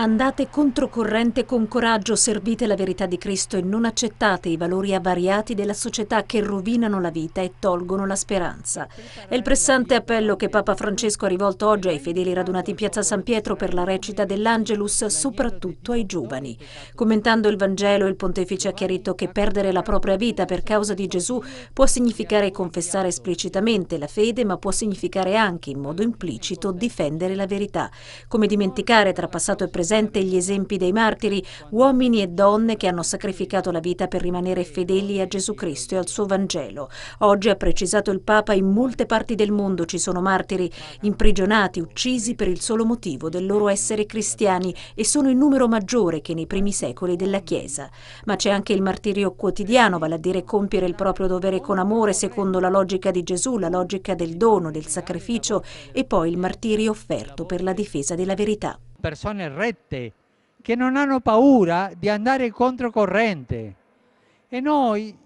Andate controcorrente con coraggio, servite la verità di Cristo e non accettate i valori avariati della società che rovinano la vita e tolgono la speranza. È il pressante appello che Papa Francesco ha rivolto oggi ai fedeli radunati in piazza San Pietro per la recita dell'Angelus, soprattutto ai giovani. Commentando il Vangelo, il pontefice ha chiarito che perdere la propria vita per causa di Gesù può significare confessare esplicitamente la fede, ma può significare anche, in modo implicito, difendere la verità. Come dimenticare tra passato e presente presente gli esempi dei martiri, uomini e donne che hanno sacrificato la vita per rimanere fedeli a Gesù Cristo e al suo Vangelo. Oggi, ha precisato il Papa, in molte parti del mondo ci sono martiri imprigionati, uccisi per il solo motivo del loro essere cristiani e sono in numero maggiore che nei primi secoli della Chiesa. Ma c'è anche il martirio quotidiano, vale a dire compiere il proprio dovere con amore secondo la logica di Gesù, la logica del dono, del sacrificio e poi il martirio offerto per la difesa della verità persone rette, che non hanno paura di andare controcorrente. E noi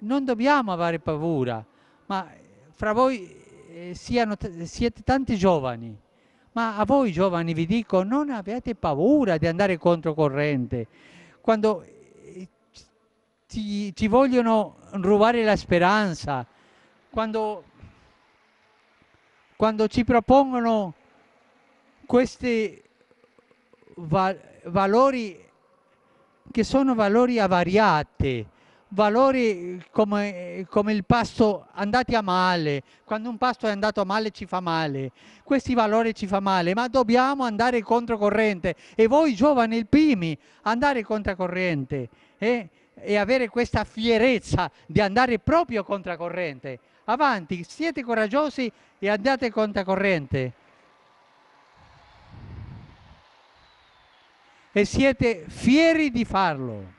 non dobbiamo avere paura, ma fra voi eh, siano, siete tanti giovani, ma a voi giovani vi dico non abbiate paura di andare controcorrente. Quando ci, eh, ci vogliono rubare la speranza, quando, quando ci propongono queste va valori che sono valori avariati, valori come, come, il pasto andati a male, quando un pasto è andato a male ci fa male, questi valori ci fa male, ma dobbiamo andare controcorrente e voi giovani, il primi, andare controcorrente eh? e avere questa fierezza di andare proprio controcorrente. Avanti, siete coraggiosi e andate controcorrente. e siete fieri di farlo.